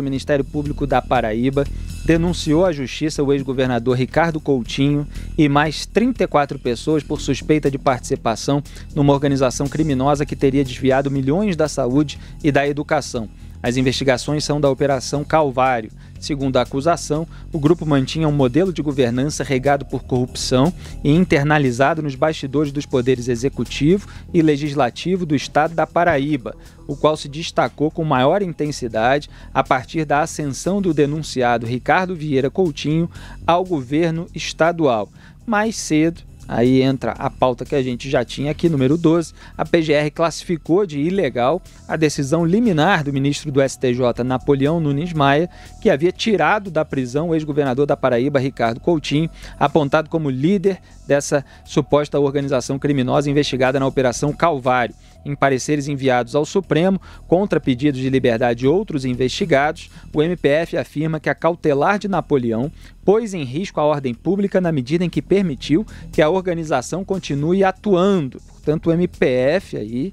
do Ministério Público da Paraíba denunciou à justiça o ex-governador Ricardo Coutinho e mais 34 pessoas por suspeita de participação numa organização criminosa que teria desviado milhões da saúde e da educação. As investigações são da Operação Calvário, Segundo a acusação, o grupo mantinha um modelo de governança regado por corrupção e internalizado nos bastidores dos poderes executivo e legislativo do estado da Paraíba, o qual se destacou com maior intensidade a partir da ascensão do denunciado Ricardo Vieira Coutinho ao governo estadual. Mais cedo, Aí entra a pauta que a gente já tinha aqui, número 12. A PGR classificou de ilegal a decisão liminar do ministro do STJ, Napoleão Nunes Maia, que havia tirado da prisão o ex-governador da Paraíba, Ricardo Coutinho, apontado como líder dessa suposta organização criminosa investigada na Operação Calvário. Em pareceres enviados ao Supremo contra pedidos de liberdade de outros investigados, o MPF afirma que a cautelar de Napoleão pôs em risco a ordem pública na medida em que permitiu que a organização continue atuando. Portanto, o MPF aí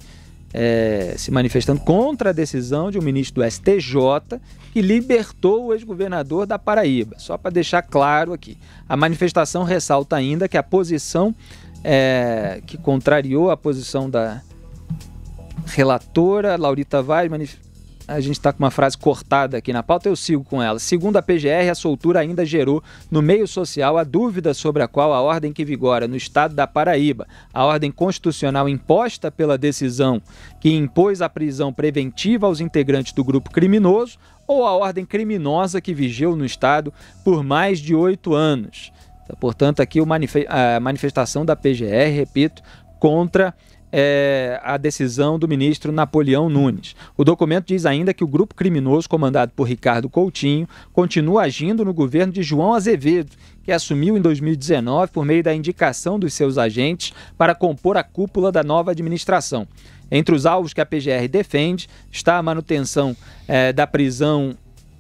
é, se manifestando contra a decisão de um ministro do STJ que libertou o ex-governador da Paraíba. Só para deixar claro aqui, a manifestação ressalta ainda que a posição é, que contrariou a posição da, relatora, Laurita Vaz. A gente está com uma frase cortada aqui na pauta, eu sigo com ela. Segundo a PGR, a soltura ainda gerou no meio social a dúvida sobre a qual a ordem que vigora no estado da Paraíba, a ordem constitucional imposta pela decisão que impôs a prisão preventiva aos integrantes do grupo criminoso, ou a ordem criminosa que vigiou no estado por mais de oito anos. Tá, portanto, aqui a manifestação da PGR, repito, contra é, a decisão do ministro Napoleão Nunes. O documento diz ainda que o grupo criminoso comandado por Ricardo Coutinho continua agindo no governo de João Azevedo, que assumiu em 2019 por meio da indicação dos seus agentes para compor a cúpula da nova administração. Entre os alvos que a PGR defende está a manutenção é, da prisão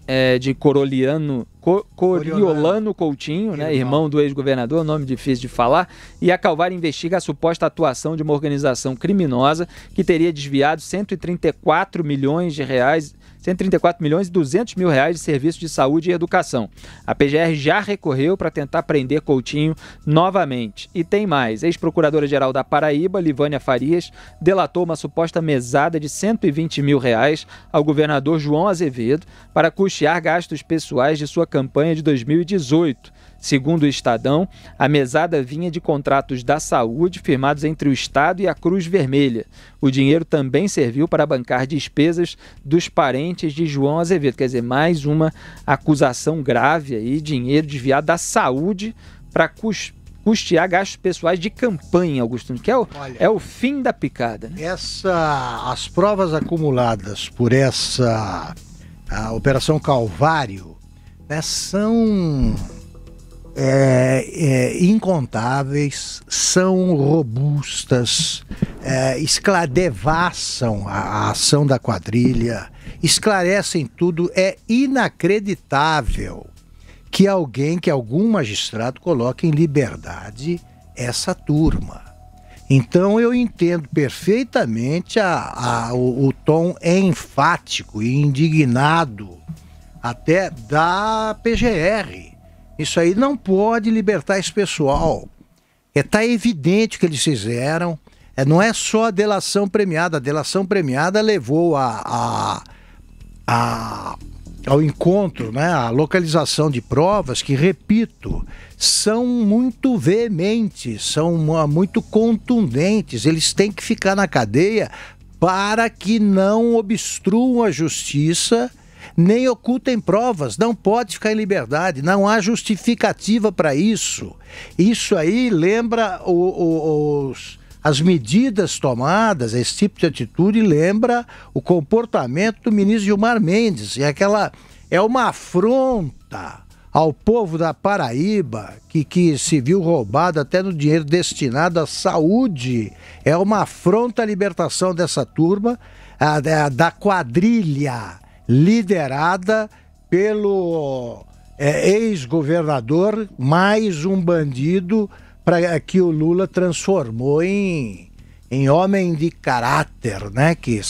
é, de Coroliano Coriolano Coutinho, né, irmão do ex-governador, nome difícil de falar, e a Calvário investiga a suposta atuação de uma organização criminosa que teria desviado 134 milhões de reais 134 milhões e 200 mil reais de serviços de saúde e educação. A PGR já recorreu para tentar prender Coutinho novamente. E tem mais. Ex-procuradora-geral da Paraíba, Livânia Farias, delatou uma suposta mesada de 120 mil reais ao governador João Azevedo para custear gastos pessoais de sua campanha de 2018. Segundo o Estadão, a mesada vinha de contratos da saúde firmados entre o Estado e a Cruz Vermelha. O dinheiro também serviu para bancar despesas dos parentes de João Azevedo. Quer dizer, mais uma acusação grave aí, dinheiro desviado da saúde para custear gastos pessoais de campanha, augusto que é o, Olha, é o fim da picada. Né? Essa, as provas acumuladas por essa Operação Calvário né, são é, é, incontáveis, são robustas, é, a, a ação da quadrilha, esclarecem tudo. É inacreditável que alguém, que algum magistrado coloque em liberdade essa turma. Então eu entendo perfeitamente a, a, o, o, tom enfático e indignado até da PGR, isso aí não pode libertar esse pessoal. É tá evidente que eles fizeram. É, não é só a delação premiada. A delação premiada levou a, a, a ao encontro, né, a localização de provas que, repito, são muito veementes, são muito contundentes. Eles têm que ficar na cadeia para que não obstruam a justiça nem ocultem provas, não pode ficar em liberdade, não há justificativa para isso. Isso aí lembra o, o, os, as medidas tomadas, esse tipo de atitude lembra o comportamento do ministro Gilmar Mendes, e é aquela é uma afronta ao povo da Paraíba, que, que se viu roubado até no dinheiro destinado à saúde. É uma afronta à libertação dessa turma, a, a, da quadrilha liderada pelo é, ex-governador, mais um bandido para é, que o Lula transformou em, em homem de caráter, né? Que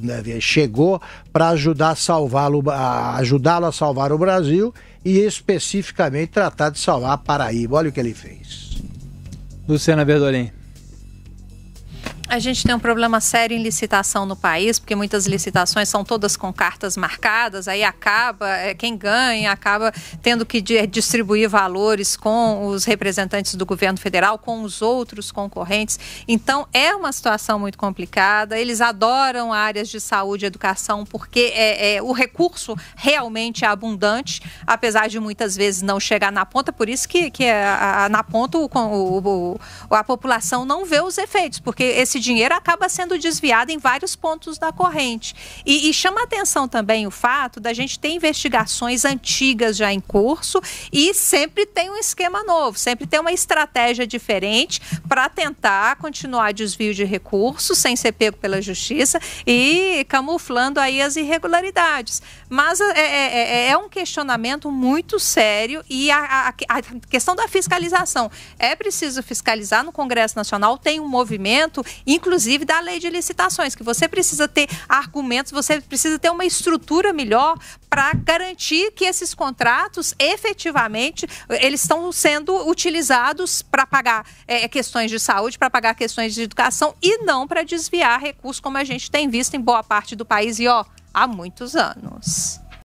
né, chegou para ajudar salvá-lo, ajudá-lo a salvar o Brasil e especificamente tratar de salvar a Paraíba. Olha o que ele fez. Luciana Verdolim a gente tem um problema sério em licitação no país, porque muitas licitações são todas com cartas marcadas, aí acaba, é, quem ganha acaba tendo que distribuir valores com os representantes do governo federal, com os outros concorrentes. Então, é uma situação muito complicada. Eles adoram áreas de saúde e educação, porque é, é o recurso realmente é abundante, apesar de muitas vezes não chegar na ponta, por isso que, que a, a, na ponta o, o, a população não vê os efeitos, porque esse dinheiro acaba sendo desviado em vários pontos da corrente. E, e chama atenção também o fato da gente ter investigações antigas já em curso e sempre tem um esquema novo, sempre tem uma estratégia diferente para tentar continuar desvio de recursos sem ser pego pela justiça e camuflando aí as irregularidades. Mas é, é, é, é, é um questionamento muito sério e a, a, a questão da fiscalização. É preciso fiscalizar no Congresso Nacional, tem um movimento inclusive da lei de licitações, que você precisa ter argumentos, você precisa ter uma estrutura melhor para garantir que esses contratos efetivamente eles estão sendo utilizados para pagar é, é, questões de saúde, para pagar questões de educação e não para desviar recursos como a gente tem visto em boa parte do país e ó, há muitos anos.